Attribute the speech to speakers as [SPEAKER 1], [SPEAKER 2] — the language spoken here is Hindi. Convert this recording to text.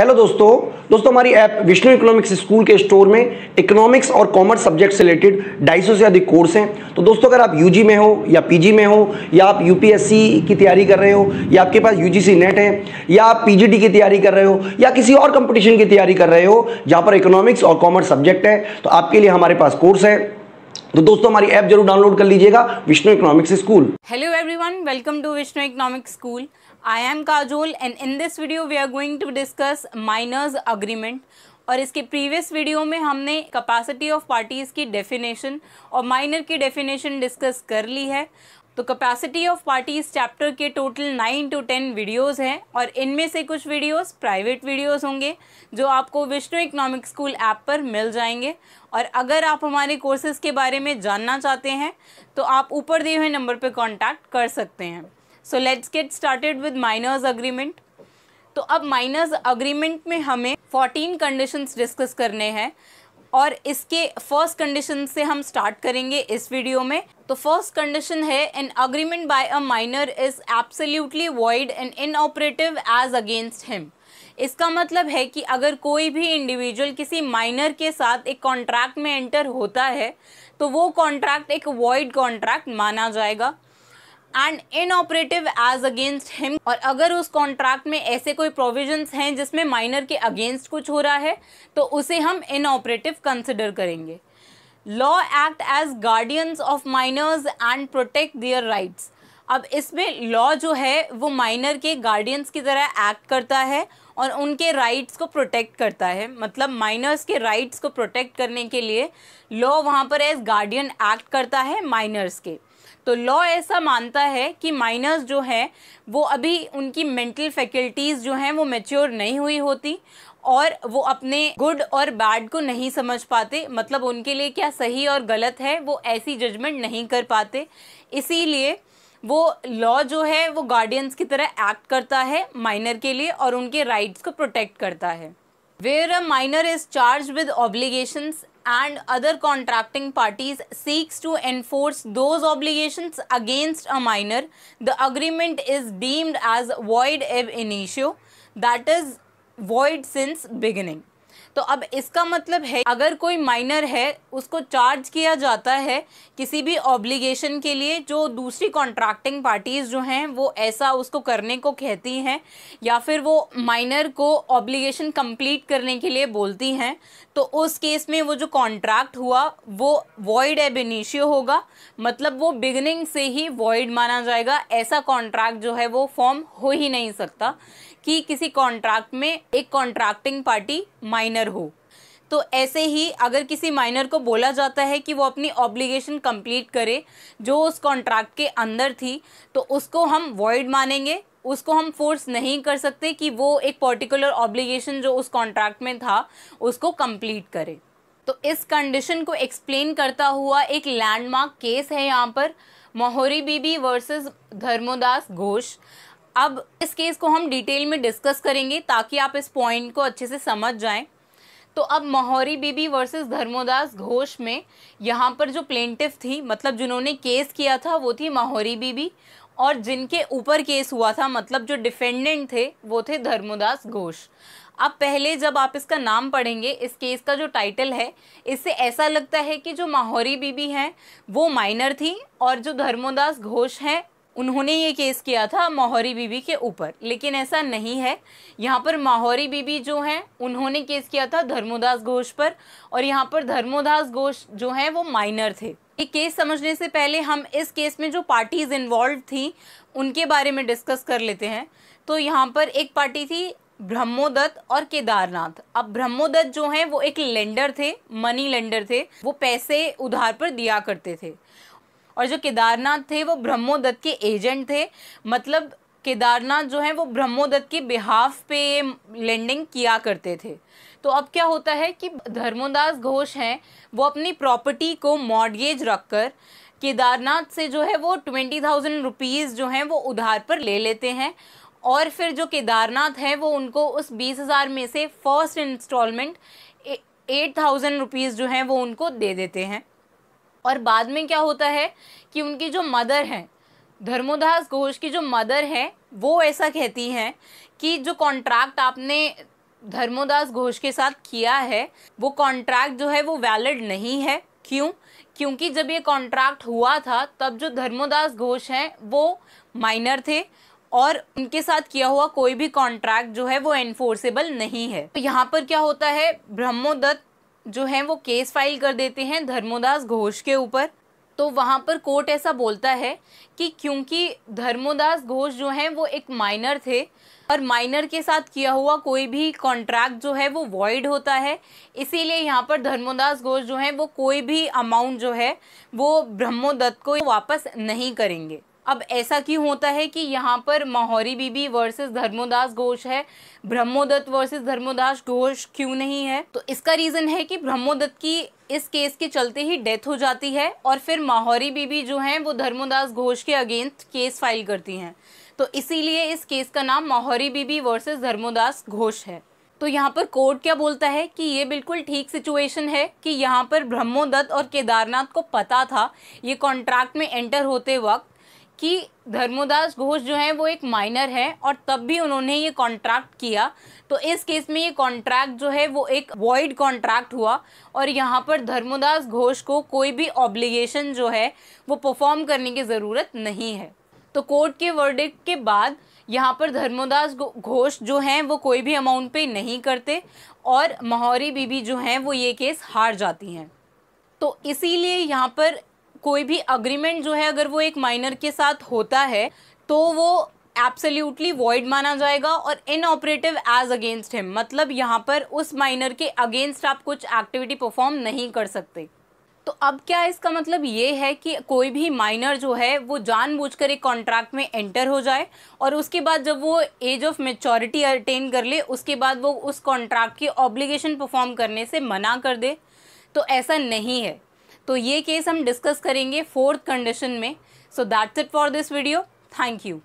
[SPEAKER 1] हेलो दोस्तों दोस्तों हमारी ऐप विष्णु इकोनॉमिक्स स्कूल के स्टोर में इकोनॉमिक्स और कॉमर्स सब्जेक्ट से रिलेटेड ढाई से अधिक कोर्स हैं तो दोस्तों अगर आप यूजी में हो या पीजी में हो या आप यूपीएससी की तैयारी कर रहे हो या आपके पास यूजीसी नेट है या आप पीजीटी की तैयारी कर रहे हो या किसी और कंपटीशन की तैयारी कर रहे हो जहाँ पर इकोनॉमिक्स और कॉमर्स सब्जेक्ट है तो आपके लिए हमारे पास कोर्स है तो दोस्तों हमारी ऐप जरूर डाउनलोड कर लीजिएगा Vishnu economics school hello everyone welcome to Vishnu economics school I am Kajol and in this video we are going to discuss minors agreement और इसके प्रीवियस वीडियो में हमने कैपेसिटी ऑफ पार्टीज़ की डेफिनेशन और माइनर की डेफिनेशन डिस्कस कर ली है तो कैपेसिटी ऑफ पार्टी इस चैप्टर के total nine to ten videos हैं और इनमें से कुछ वीडियोस प्राइवेट वीडियोस होंगे जो आपको विष्णु इकोनॉमिक स्कूल ऐप पर मिल जाएंगे और अगर आप हमारे कोर्सेज के बारे में जानना चाहते हैं तो आप ऊपर दिए हुए नंबर पर कॉन्टैक्ट कर सकते हैं so let's get started with minors agreement तो अब माइनर्स अग्रीमेंट में हमें 14 कंडीशंस डिस्कस करने हैं और इसके फर्स्ट कंडीशन से हम स्टार्ट करेंगे इस वीडियो में तो फर्स्ट कंडीशन है an agreement by a minor is absolutely void and inoperative as against him इसका मतलब है कि अगर कोई भी इंडिविजुअल किसी माइनर के साथ एक कॉन्ट्रैक्ट में एंटर होता है तो वो कॉन्ट्रैक्ट एक वॉइड कॉन्ट्रैक्ट माना जाएगा and inoperative as against him और अगर उस कॉन्ट्रैक्ट में ऐसे कोई प्रोविजंस हैं जिसमें माइनर के अगेंस्ट कुछ हो रहा है तो उसे हम इनऑपरेटिव कंसिडर करेंगे law act as guardians of minors and protect their rights अब इसमें लॉ जो है वो माइनर के गार्डियंस की तरह एक्ट करता है और उनके राइट्स को प्रोटेक्ट करता है मतलब माइनर्स के राइट्स को प्रोटेक्ट करने के लिए लॉ वहाँ पर एज गार्डियन एक्ट करता है माइनर्स के तो लॉ ऐसा मानता है कि माइनर्स जो हैं वो अभी उनकी मेंटल फैकल्टीज़ जो हैं वो मेच्योर नहीं हुई होती और वो अपने गुड और बैड को नहीं समझ पाते मतलब उनके लिए क्या सही और गलत है वो ऐसी जजमेंट नहीं कर पाते इसीलिए वो लॉ जो है वो गार्डियंस की तरह एक्ट करता है माइनर के लिए और उनके राइट्स को प्रोटेक्ट करता है where a minor is charge with obligations and other contracting parties seeks to enforce those obligations against a minor the agreement is deemed as void ab initio that is void since beginning तो अब इसका मतलब है अगर कोई माइनर है उसको चार्ज किया जाता है किसी भी ऑब्लिगेशन के लिए जो दूसरी कॉन्ट्रैक्टिंग पार्टीज़ जो हैं वो ऐसा उसको करने को कहती हैं या फिर वो माइनर को ऑब्लिगेशन कंप्लीट करने के लिए बोलती हैं तो उस केस में वो जो कॉन्ट्रैक्ट हुआ वो वॉइड एबिनिशियो होगा मतलब वो बिगनिंग से ही वॉइड माना जाएगा ऐसा कॉन्ट्रैक्ट जो है वो फॉर्म हो ही नहीं सकता कि किसी कॉन्ट्रैक्ट में एक कॉन्ट्रैक्टिंग पार्टी माइनर हो तो ऐसे ही अगर किसी माइनर को बोला जाता है कि वो अपनी ऑब्लिगेशन कंप्लीट करे जो उस कॉन्ट्रैक्ट के अंदर थी तो उसको हम वॉइड मानेंगे उसको हम फोर्स नहीं कर सकते कि वो एक पर्टिकुलर ऑब्लिगेशन जो उस कॉन्ट्रैक्ट में था उसको कंप्लीट करे तो इस कंडीशन को एक्सप्लेन करता हुआ एक लैंडमार्क केस है यहाँ पर मोहरी बीबी वर्सेस धर्मोदास घोष अब इस केस को हम डिटेल में डिस्कस करेंगे ताकि आप इस पॉइंट को अच्छे से समझ जाएं तो अब मोहरी बीबी वर्सेस धर्मोदास घोष में यहाँ पर जो प्लेंटिव थी मतलब जिन्होंने केस किया था वो थी मोहरी बीबी और जिनके ऊपर केस हुआ था मतलब जो डिफेंडेंट थे वो थे धर्मोदास घोष अब पहले जब आप इसका नाम पढ़ेंगे इस केस का जो टाइटल है इससे ऐसा लगता है कि जो माहौरी बीबी हैं वो माइनर थी और जो धर्मोदास घोष हैं उन्होंने ये केस किया था माहौरी बीबी के ऊपर लेकिन ऐसा नहीं है यहाँ पर माहौरी बीबी जो हैं उन्होंने केस किया था धर्मोदास घोष पर और यहाँ पर धर्मोदास घोष जो हैं वो माइनर थे ये केस समझने से पहले हम इस केस में जो पार्टीज इन्वॉल्व थी उनके बारे में डिस्कस कर लेते हैं तो यहाँ पर एक पार्टी थी ब्रह्मोदत्त और केदारनाथ अब ब्रह्मोदत्त जो हैं वो एक लेंडर थे मनी लेंडर थे वो पैसे उधार पर दिया करते थे और जो केदारनाथ थे वो ब्रह्मोदत्त के एजेंट थे मतलब केदारनाथ जो है वो ब्रह्मोदत्त के बिहाफ पे ये लैंडिंग किया करते थे तो अब क्या होता है कि धर्मोदास घोष हैं वो अपनी प्रॉपर्टी को मॉडगेज रखकर केदारनाथ से जो है वो ट्वेंटी थाउजेंड रुपीज़ जो हैं वो उधार पर ले लेते हैं और फिर जो केदारनाथ है वो उनको उस बीस हज़ार में से first installment eight thousand rupees जो हैं वो उनको दे देते हैं और बाद में क्या होता है कि उनकी जो मदर हैं धर्मोदास घोष की जो मदर हैं वो ऐसा कहती हैं कि जो कॉन्ट्रैक्ट आपने धर्मोदास घोष के साथ किया है वो कॉन्ट्रैक्ट जो है वो वैलिड नहीं है क्यों क्योंकि जब ये कॉन्ट्रैक्ट हुआ था तब जो धर्मोदास घोष हैं वो माइनर थे और उनके साथ किया हुआ कोई भी कॉन्ट्रैक्ट जो है वो एनफोर्सेबल नहीं है तो यहाँ पर क्या होता है ब्रह्मोदत्त जो हैं वो केस फाइल कर देते हैं धर्मोदास घोष के ऊपर तो वहाँ पर कोर्ट ऐसा बोलता है कि क्योंकि धर्मोदास घोष जो हैं वो एक माइनर थे और माइनर के साथ किया हुआ कोई भी कॉन्ट्रैक्ट जो है वो वॉइड होता है इसीलिए यहाँ पर धर्मोदास घोष जो हैं वो कोई भी अमाउंट जो है वो ब्रह्मोदत्त को वापस नहीं करेंगे अब ऐसा क्यों होता है कि यहाँ पर माहौरी बीबी वर्सेस धर्मोदास घोष है ब्रह्मोदत्त वर्सेस धर्मोदास घोष क्यों नहीं है तो इसका रीज़न है कि ब्रह्मोदत्त की इस केस के चलते ही डेथ हो जाती है और फिर माहौरी बीबी जो हैं वो धर्मोदास घोष के अगेंस्ट केस फाइल करती हैं तो इसीलिए इस केस का नाम माहौरी बीबी वर्सेज धर्मोदास घोष है तो यहाँ पर कोर्ट क्या बोलता है कि ये बिल्कुल ठीक सिचुएशन है कि यहाँ पर ब्रह्मोदत्त और केदारनाथ को पता था ये कॉन्ट्रैक्ट में एंटर होते वक्त कि धर्मोदास घोष जो है वो एक माइनर है और तब भी उन्होंने ये कॉन्ट्रैक्ट किया तो इस केस में ये कॉन्ट्रैक्ट जो है वो एक वॉइड कॉन्ट्रैक्ट हुआ और यहाँ पर धर्मोदास घोष को कोई भी ऑब्लिगेशन जो है वो परफॉर्म करने की ज़रूरत नहीं है तो कोर्ट के वर्डिक के बाद यहाँ पर धर्मोदास घोष जो हैं वो कोई भी अमाउंट पे नहीं करते और महौरी बीबी जो हैं वो ये केस हार जाती हैं तो इसीलिए यहाँ पर कोई भी अग्रीमेंट जो है अगर वो एक माइनर के साथ होता है तो वो एब्सोल्यूटली वॉइड माना जाएगा और inoperative as against him मतलब यहाँ पर उस माइनर के अगेंस्ट आप कुछ एक्टिविटी परफॉर्म नहीं कर सकते तो अब क्या इसका मतलब ये है कि कोई भी माइनर जो है वो जानबूझकर एक कॉन्ट्रैक्ट में एंटर हो जाए और उसके बाद जब वो एज ऑफ मेचोरिटी अटेन कर ले उसके बाद वो उस कॉन्ट्रैक्ट की ऑब्लिगेशन परफॉर्म करने से मना कर दे तो ऐसा नहीं है तो ये केस हम डिस्कस करेंगे फोर्थ कंडीशन में so that's it for this video thank you